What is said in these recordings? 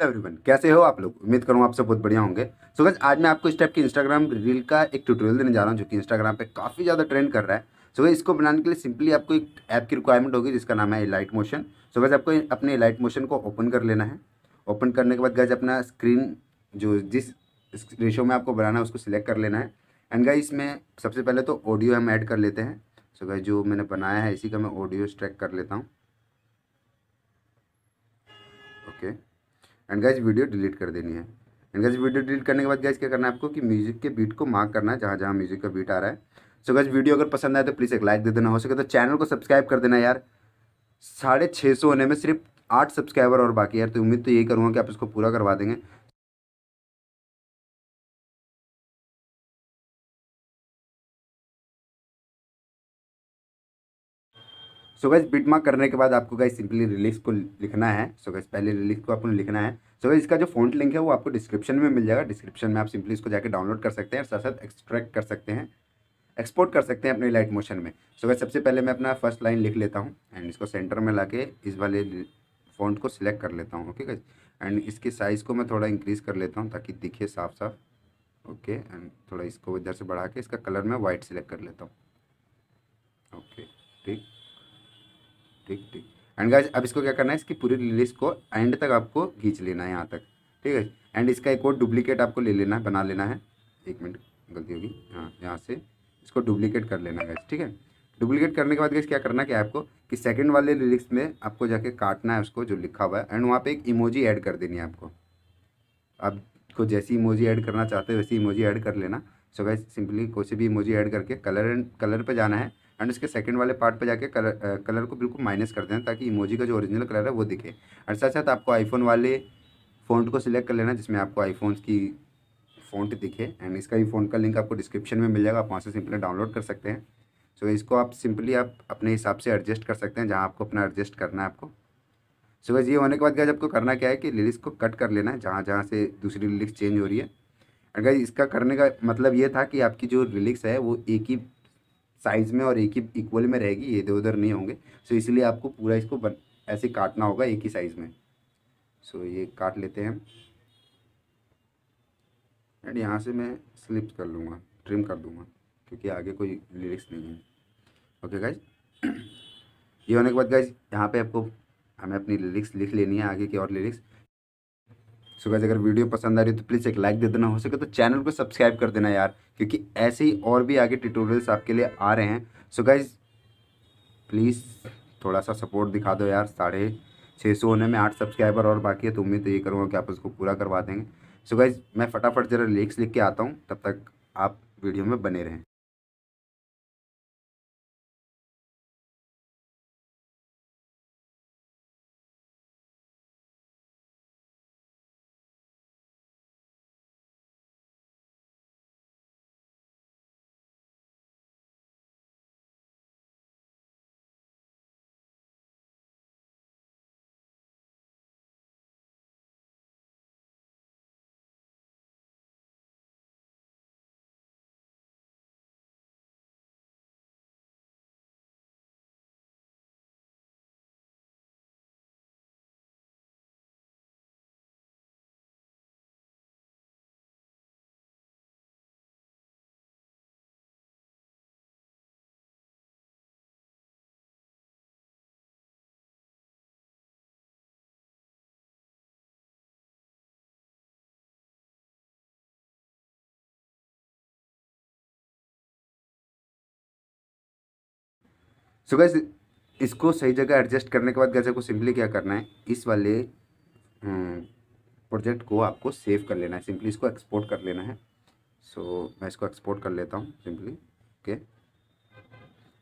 Hello everyone कैसे हो आप लोग उम्मीद करूँ आप सब बहुत बढ़िया होंगे सो गज आज मैं आपको इस टाइप की इंस्टाग्राम रील का एक ट्यूटोरियल देने जा रहा हूँ जो कि इंस्टाग्राम पे काफ़ी ज़्यादा ट्रेंड कर रहा है सो so, इसको बनाने के लिए सिंपली आपको एक ऐप की रिक्वायरमेंट होगी जिसका नाम है लाइट मोशन सो गज आपको अपने लाइट मोशन को ओपन कर लेना है ओपन करने के बाद गज अपना स्क्रीन जो जिस रेशो में आपको बनाना है उसको सिलेक्ट कर लेना है एंड गज इसमें सबसे पहले तो ऑडियो हम ऐड कर लेते हैं सो गज जो मैंने बनाया है इसी का मैं ऑडियो स्ट्रैक कर लेता हूँ okay okay. And guys video delete कर देनी है एंड गैज वीडियो डिलीट करने के बाद गैज क्या करना है आपको कि म्यूजिक के बीट को मार्क करना है जहाँ जहाँ म्यूजिक का बीट आ रहा है सो गैज वीडियो अगर पसंद आए तो प्लीज़ एक लाइक दे देना हो सके तो चैनल को सब्सक्राइब कर देना यार साढ़े छः सौ होने में सिर्फ आठ सब्सक्राइबर और बाकी यार तो उम्मीद तो यही करूँगा कि आप इसको पूरा करवा देंगे सो गैस बीटमार्क करने के बाद आपको गैस सिंपली रिलीज को लिखना है सो गैस पहले रिलीज को आपको लिखना है सो गैस इसका जो फॉन्ट लिंक है वो आपको डिस्क्रिप्शन में मिल जाएगा डिस्क्रिप्शन में आप सिंपली इसको जाकर डाउनलोड कर सकते हैं साथ साथ एक्सट्रैक्ट कर सकते हैं एक्सपोर्ट कर सकते हैं अपने लाइट मोशन में सो गैस सबसे पहले मैं अपना फर्स्ट लाइन लिख लेता हूँ एंड इसको सेंटर में ला इस वाले फॉन्ट को सिलेक्ट कर लेता हूँ ओके गैस एंड इसके साइज़ को मैं थोड़ा इंक्रीज़ कर लेता हूँ ताकि दिखे साफ साफ ओके एंड थोड़ा इसको इधर से बढ़ा के इसका कलर मैं वाइट सिलेक्ट कर लेता हूँ ओके ठीक ठीक ठीक एंड गाइज अब इसको क्या करना है इसकी पूरी लिस्ट को एंड तक आपको खींच लेना है यहाँ तक ठीक है एंड इसका एक और डुप्लीकेट आपको ले लेना है बना लेना है एक मिनट गलती होगी हाँ यहाँ से इसको डुप्लीकेट कर लेना गैस ठीक है डुप्लीकेट करने के बाद गैस क्या करना है कि आपको कि सेकंड वाले लिरिक्स में आपको जाके काटना है उसको जो लिखा हुआ है एंड वहाँ पे एक इमोजी ऐड कर देनी है आपको आपको जैसी इमोजी ऐड करना चाहते हो वैसी इमोजी ऐड कर लेना सो गैस सिंपली कोई से भी इमोजी ऐड करके कलर एंड कलर पर जाना है एंड इसके सेकंड वाले पार्ट पे जाके कलर कलर को बिल्कुल माइनस कर देना ताकि इमोजी का जो ओरिजिनल कलर है वो दिखे एंड साथ साथ आपको आईफोन वाले फ़ोन को सिलेक्ट कर लेना जिसमें आपको आईफोन की फ़ॉन्ट दिखे एंड इसका भी फ़ोन का लिंक आपको डिस्क्रिप्शन में मिल जाएगा आप वहाँ से सिंपली डाउनलोड कर सकते हैं सो so, इसको आप सिंपली आप अपने हिसाब से एडजस्ट कर सकते हैं जहाँ आपको अपना एडजस्ट करना है आपको सो so, ये होने के बाद गाज आपको करना क्या है कि लिरिक्स को कट कर लेना है जहाँ जहाँ से दूसरी लिरिक्स चेंज हो रही है अगर इसका करने का मतलब ये था कि आपकी जो लिरिक्स है वो एक ही साइज़ में और एक ही इक्वल में रहेगी इधर उधर नहीं होंगे सो इसलिए आपको पूरा इसको बन, ऐसे काटना होगा एक ही साइज़ में सो ये काट लेते हैं एंड यहाँ से मैं स्लिप कर लूँगा ट्रिम कर दूँगा क्योंकि आगे कोई लिरिक्स नहीं है ओके गाइज ये होने के बाद गाइज यहाँ पे आपको हमें अपनी लिरिक्स लिख लेनी है आगे की और लिरिक्स सो गैस अगर वीडियो पसंद आ रही है तो प्लीज़ एक लाइक दे देना हो सके तो चैनल को सब्सक्राइब कर देना यार क्योंकि ऐसे ही और भी आगे ट्यूटोरियल्स आपके लिए आ रहे हैं सो गैस प्लीज़ थोड़ा सा सपोर्ट दिखा दो यार साढ़े छः सौ होने में आठ सब्सक्राइबर और बाकी है तो उम्मीद तो ये करूँगा कि आप उसको पूरा करवा देंगे सो so गाइज मैं फटाफट ज़रा लिरिक्स लिख के आता हूँ तब तक आप वीडियो में बने रहें सो गैस इसको सही जगह एडजस्ट करने के बाद गैस आपको सिंपली क्या करना है इस वाले प्रोजेक्ट हम्म, को आपको सेव कर लेना है सिंपली इसको एक्सपोर्ट कर लेना है सो so, मैं इसको एक्सपोर्ट कर लेता हूँ सिंपली ओके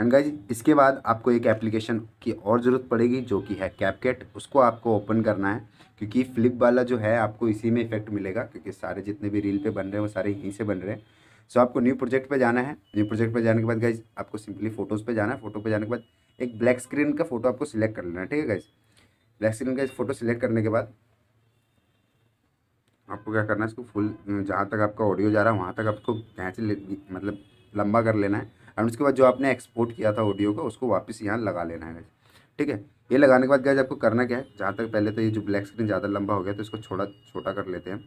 एंड गाइज इसके बाद आपको एक एप्लीकेशन की और ज़रूरत पड़ेगी जो कि है कैपकेट उसको आपको ओपन करना है क्योंकि फ्लिप वाला जो है आपको इसी में इफेक्ट मिलेगा क्योंकि सारे जितने भी रील पे बन रहे हैं वो सारे यहीं से बन रहे हैं सो आपको न्यू प्रोजेक्ट पर जाना है न्यू प्रोजेक्ट पर जाने के बाद गाइज आपको सिंपली फोटोज़ पर जाना है फोटो पर जाने के बाद एक ब्लैक स्क्रीन का फोटो आपको सिलेक्ट कर लेना है ठीक है गाइज ब्लैक स्क्रीन का फोटो सिलेक्ट करने के बाद आपको क्या करना है इसको फुल जहाँ तक आपका ऑडियो जा रहा है वहाँ तक आपको खींच मतलब लंबा कर लेना है एंड उसके बाद जो आपने एक्सपोर्ट किया था ऑडियो का उसको वापस यहाँ लगा लेना है ठीक है ये लगाने के बाद गाइज आपको करना क्या है जहाँ तक पहले तो ये जो ब्लैक स्क्रीन ज़्यादा लंबा हो गया तो इसको छोटा छोटा कर लेते हैं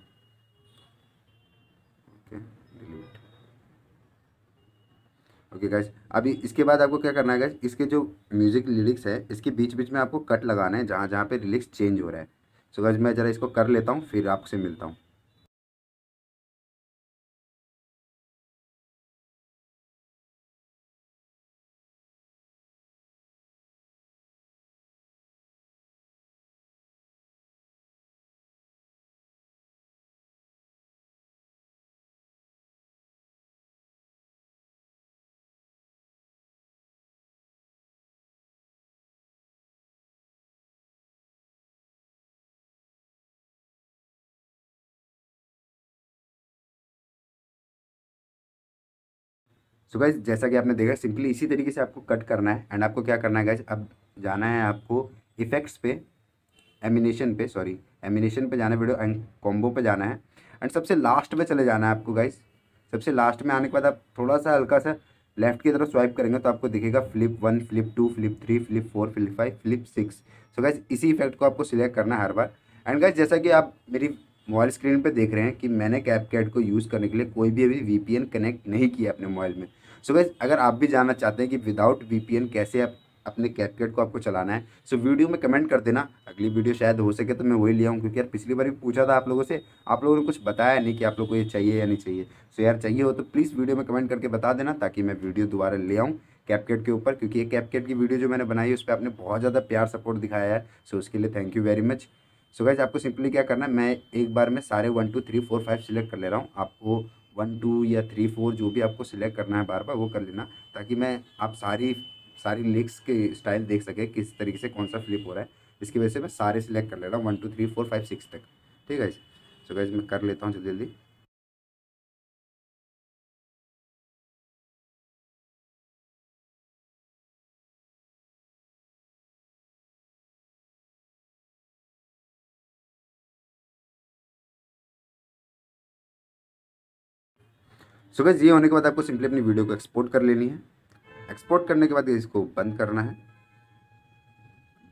ओके ओके गैस अभी इसके बाद आपको क्या करना है गैस इसके जो म्यूज़िक लिरिक्स है इसके बीच बीच में आपको कट लगाना है जहाँ जहाँ पे लिरिक्स चेंज हो रहा है सो so गैस मैं ज़रा इसको कर लेता हूँ फिर आपसे मिलता हूँ सो गाइज जैसा कि आपने देखा सिंपली इसी तरीके से आपको कट करना है एंड आपको क्या करना है गाइज अब जाना है आपको इफेक्ट्स पे एमिनेशन पे सॉरी एमिनेशन पे जाना है वीडियो एंड कॉम्बो पे जाना है एंड सबसे लास्ट में चले जाना है आपको गाइज सबसे लास्ट में आने के बाद आप थोड़ा सा हल्का सा लेफ्ट की तरफ स्वाइप करेंगे तो आपको दिखेगा flip one flip two flip three flip four flip five flip six so guys इसी इफेक्ट को आपको सिलेक्ट करना है हर बार एंड गाइज जैसा कि आप मेरी मोबाइल स्क्रीन पे देख रहे हैं कि मैंने कैप कैट को यूज़ करने के लिए कोई भी अभी वीपीएन कनेक्ट नहीं किया अपने मोबाइल में सो so गैस अगर आप भी जानना चाहते हैं कि विदाउट वीपीएन कैसे आप अपने कैपकेट को आपको चलाना है सो so, वीडियो में कमेंट कर देना अगली वीडियो शायद हो सके तो मैं वही लिया हूँ क्योंकि यार पिछली बार भी पूछा था आप लोगों से आप लोगों ने कुछ बताया नहीं कि आप लोगों को ये चाहिए या नहीं चाहिए सो so, यार चाहिए हो तो प्लीज़ वीडियो में कमेंट करके बता देना ताकि मैं वीडियो दोबारा ले आऊँ कैपकेट के ऊपर क्योंकि ये कैपकेट की वीडियो जो मैंने बनाई है उस पर आपने बहुत ज़्यादा प्यार सपोर्ट दिखाया है सो उसके लिए thank you very much so guys आपको सिंपली क्या करना है मैं एक बार में सारे one two three four five select कर ले रहा हूँ आपको वन टू या थ्री फोर जो भी आपको सिलेक्ट करना है बार बार वो कर लेना ताकि मैं आप सारी सारी लिक्स के स्टाइल देख सके किस तरीके से कौन सा फ्लिप हो रहा है इसकी वजह से मैं सारे सिलेक्ट कर ले रहा हूँ one two three four five six तक ठीक है सो गैस मैं कर लेता हूँ जल्दी जल्दी सो गैस ये होने के बाद आपको सिंपली अपनी वीडियो को एक्सपोर्ट कर लेनी है एक्सपोर्ट करने के बाद इसको बंद करना है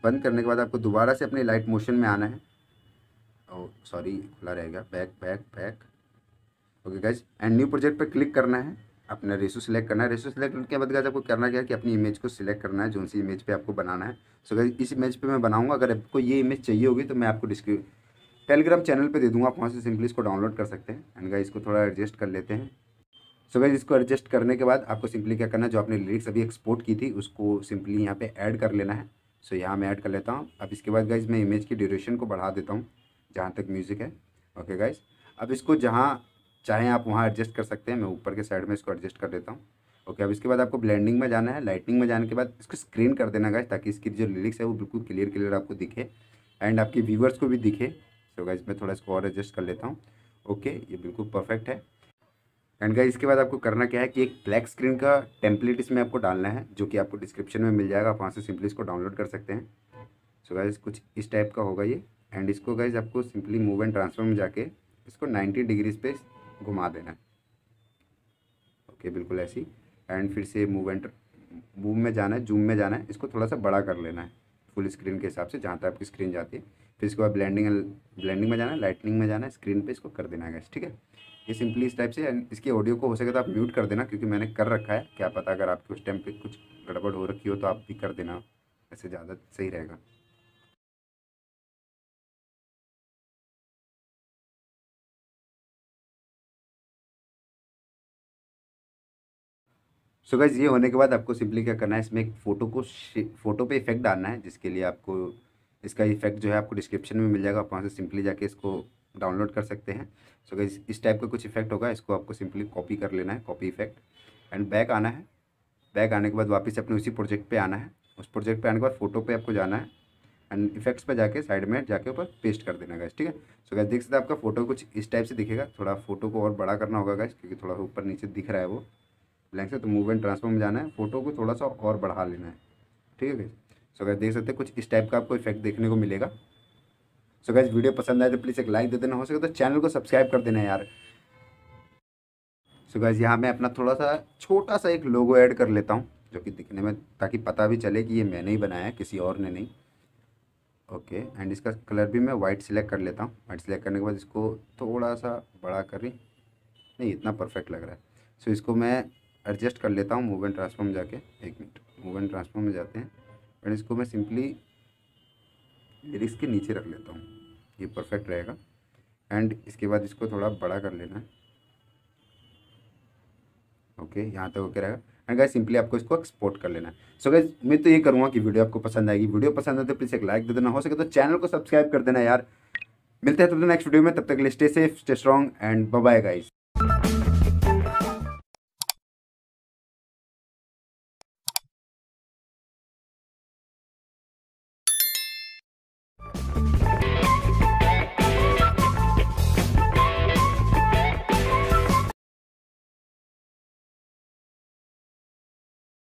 बंद करने के बाद आपको दोबारा से अपने लाइट मोशन में आना है और oh, सॉरी खुला रहेगा back back back okay guys and new project पर क्लिक करना है अपना रेसो सिलेक्ट करना है रेशो सिलेक्ट करने के बाद गैस आपको करना क्या कि अपनी इमेज को सिलेक्ट करना है जो सी इमेज पे आपको बनाना है सो गैस इस इमेज पे मैं बनाऊंगा अगर आपको ये इमेज चाहिए होगी तो मैं आपको डिस्क्रिप टेलीग्राम चैनल पे दे दूंगा आप वहाँ से सिंपली इसको डाउनलोड कर सकते हैं एंड गैस इसको थोड़ा एडजस्ट कर लेते हैं सो so इसको एडजस्ट करने के बाद आपको सिंपली क्या करना है जो आपने लिरिक्स अभी एक्सपोर्ट की थी उसको सिंपली यहाँ पे ऐड कर लेना है सो so यहाँ मैं ऐड कर लेता हूँ अब इसके बाद गाइज मैं इमेज की ड्यूरेशन को बढ़ा देता हूँ जहाँ तक म्यूज़िक है ओके okay गाइज अब इसको जहाँ चाहें आप वहाँ एडजस्ट कर सकते हैं मैं ऊपर के साइड में इसको एडजस्ट कर देता हूँ ओके okay, अब इसके बाद आपको ब्लेंडिंग में जाना है लाइटिंग में जाने के बाद इसको स्क्रीन कर देना गाइज ताकि इसकी जो लिरिक्स है वो बिल्कुल क्लियर क्लियर आपको दिखे एंड आपके व्यूवर्स को भी दिखे सो गाइज मैं थोड़ा इसको और एडजस्ट कर लेता हूँ ओके ये बिल्कुल परफेक्ट है एंड गाइस इसके बाद आपको करना क्या है कि एक ब्लैक स्क्रीन का टेम्पलेट इसमें आपको डालना है जो कि आपको डिस्क्रिप्शन में मिल जाएगा आप वहाँ से सिंपली इसको डाउनलोड कर सकते हैं सो so गाइज कुछ इस टाइप का होगा ये एंड इसको गाइज आपको सिंपली मूव एंड ट्रांसफर में जाके इसको नाइन्टी डिग्रीज पे घुमा देना है ओके okay, बिल्कुल ऐसी एंड फिर से मूव एंड मूव में जाना है जूम में जाना है इसको थोड़ा सा बड़ा कर लेना है फुल स्क्रीन के हिसाब से जहाँ तक आपकी स्क्रीन जाती है फिर इसके बाद ब्लैंडिंग ब्लैंडिंग में जाना है लाइटनिंग में जाना है स्क्रीन पे इसको कर देना है गैस ठीक है ये सिंपली इस टाइप से इसकी ऑडियो को हो सके तो आप म्यूट कर देना क्योंकि मैंने कर रखा है क्या पता अगर आपके उस टाइम पे कुछ गड़बड़ हो रखी हो तो आप भी कर देना ऐसे ज़्यादा सही रहेगा सो so ये होने के बाद आपको सिंपली क्या करना है इसमें एक फ़ोटो को फ़ोटो पे इफेक्ट डालना है जिसके लिए आपको इसका इफेक्ट जो है आपको डिस्क्रिप्शन में मिल जाएगा आप वहाँ से सिंपली जाके इसको डाउनलोड कर सकते हैं सो so, इस टाइप का कुछ इफेक्ट होगा इसको आपको सिंपली कॉपी कर लेना है कॉपी इफेक्ट एंड बैक आना है बैक आने के बाद वापस अपने उसी प्रोजेक्ट पे आना है उस प्रोजेक्ट पे आने के बाद फोटो पे आपको जाना है एंड इफेक्ट्स पे जाके साइड में जाके ऊपर पेस्ट कर देना गैस ठीक है सो गैस देख सकते हैं आपका फोटो कुछ इस टाइप से दिखेगा थोड़ा फोटो को और बड़ा करना होगा गैस क्योंकि थोड़ा ऊपर नीचे दिख रहा है वो ब्लैंक से तो मूव एंड ट्रांसफॉर्म में जाना है फोटो को थोड़ा सा और बढ़ा लेना है ठीक है सो गैस देख सकते हैं कुछ इस टाइप का आपको इफेक्ट देखने को मिलेगा सो गैस वीडियो पसंद आए तो प्लीज़ एक लाइक दे देना हो सके तो चैनल को सब्सक्राइब कर देना यार सो गैस यहाँ मैं अपना थोड़ा सा छोटा सा एक लोगो ऐड कर लेता हूँ जो कि दिखने में ताकि पता भी चले कि ये मैंने ही बनाया है किसी और ने नहीं ओके एंड इसका कलर भी मैं वाइट सिलेक्ट कर लेता हूँ वाइट सिलेक्ट करने के बाद इसको थोड़ा सा बड़ा कर रही नहीं इतना परफेक्ट लग रहा है सो so, इसको मैं एडजस्ट कर लेता हूँ मूव एंड ट्रांसफॉर्म जाके एक मिनट मूव एंड ट्रांसफॉर्म में जाते हैं एंड इसको मैं सिंपली फिर इसके नीचे रख लेता हूँ ये परफेक्ट रहेगा एंड इसके बाद इसको थोड़ा बड़ा कर लेना है ओके यहाँ तक ओके रहेगा एंड गाइस सिंपली आपको इसको एक्सपोर्ट कर लेना है सो so गाइस मैं तो ये करूँगा कि वीडियो आपको पसंद आएगी वीडियो पसंद आए तो प्लीज़ एक लाइक दे देना हो सके तो चैनल को सब्सक्राइब कर देना यार मिलते हैं तब तो नेक्स्ट वीडियो में तब तक के लिए stay safe stay strong and bye guys